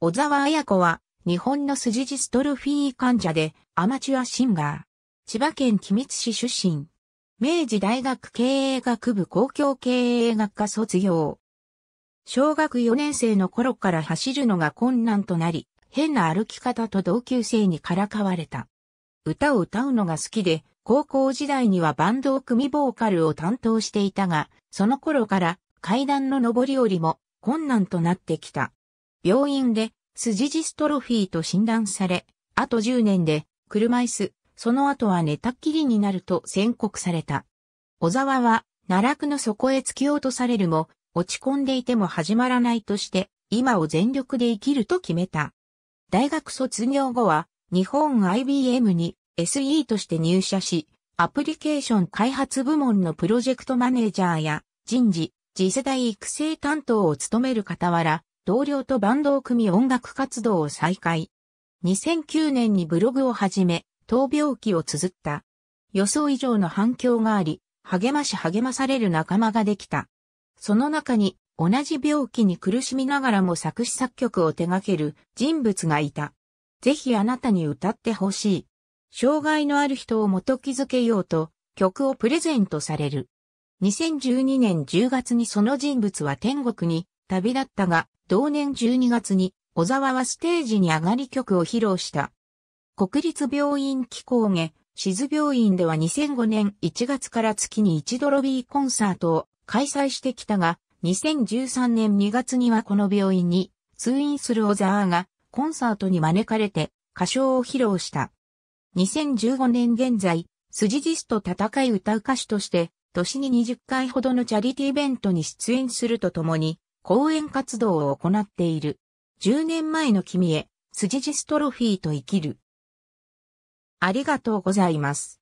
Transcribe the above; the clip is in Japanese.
小沢彩子は、日本の筋ジストロフィー患者で、アマチュアシンガー。千葉県君津市出身。明治大学経営学部公共経営学科卒業。小学4年生の頃から走るのが困難となり、変な歩き方と同級生にからかわれた。歌を歌うのが好きで、高校時代にはバンドを組ボーカルを担当していたが、その頃から階段の上り下りも困難となってきた。病院でスジジストロフィーと診断され、あと10年で車椅子、その後は寝たっきりになると宣告された。小沢は奈落の底へ突き落とされるも、落ち込んでいても始まらないとして、今を全力で生きると決めた。大学卒業後は、日本 IBM に SE として入社し、アプリケーション開発部門のプロジェクトマネージャーや人事、次世代育成担当を務める傍ら、同僚とバンドを組み音楽活動を再開。2009年にブログを始め、闘病記を綴った。予想以上の反響があり、励まし励まされる仲間ができた。その中に、同じ病気に苦しみながらも作詞作曲を手掛ける人物がいた。ぜひあなたに歌ってほしい。障害のある人を元気づけようと、曲をプレゼントされる。2012年10月にその人物は天国に旅立ったが、同年12月に小沢はステージに上がり曲を披露した。国立病院機構下、静病院では2005年1月から月に一度ロビーコンサートを開催してきたが、2013年2月にはこの病院に通院する小沢がコンサートに招かれて歌唱を披露した。2015年現在、スジジスと戦い歌う歌手として、年に20回ほどのチャリティイベントに出演するとともに、講演活動を行っている。10年前の君へ、スジジストロフィーと生きる。ありがとうございます。